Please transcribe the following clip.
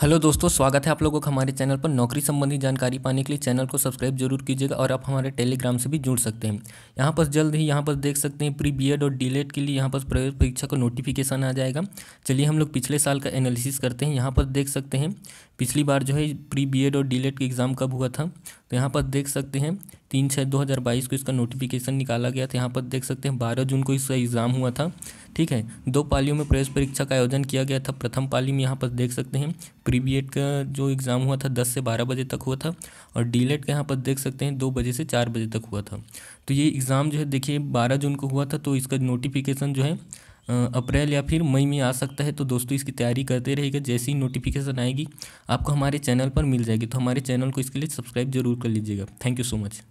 hello दोस्तों स्वागत है आप लोगों का हमारे चैनल पर नौकरी संबंधी जानकारी पाने के लिए चैनल को सब्सक्राइब जरूर कीजिएगा और आप हमारे टेलीग्राम से भी जुड़ सकते हैं यहाँ पर जल्द ही यहाँ पर देख सकते हैं प्री बीएड और डीलेट के लिए यहाँ पर प्रवेश परीक्षा का नोटिफिकेशन आ जाएगा चलिए हम लोग पिछले साल का एनालिसिस करते हैं यहाँ पर देख सकते हैं पिछली बार जो है प्री बी और डी के एग्ज़ाम कब हुआ था तो यहाँ पर देख सकते हैं तीन छः दो हज़ार बाईस को इसका नोटिफिकेशन निकाला गया था यहाँ पर देख सकते हैं बारह जून को इसका एग्ज़ाम हुआ था ठीक है दो पालियों में प्रवेश परीक्षा का आयोजन किया गया था प्रथम पाली में यहाँ पर देख सकते हैं प्रीबीएड का जो एग्ज़ाम हुआ था दस से बारह बजे तक हुआ था और डीलेट का यहाँ पर देख सकते हैं दो बजे से चार बजे तक हुआ था तो ये एग्ज़ाम जो है देखिए बारह जून को हुआ था तो इसका नोटिफिकेशन जो है अप्रैल या फिर मई में आ सकता है तो दोस्तों इसकी तैयारी करते रहेगा जैसे ही नोटिफिकेशन आएगी आपको हमारे चैनल पर मिल जाएगी तो हमारे चैनल को इसके लिए सब्सक्राइब जरूर कर लीजिएगा थैंक यू सो मच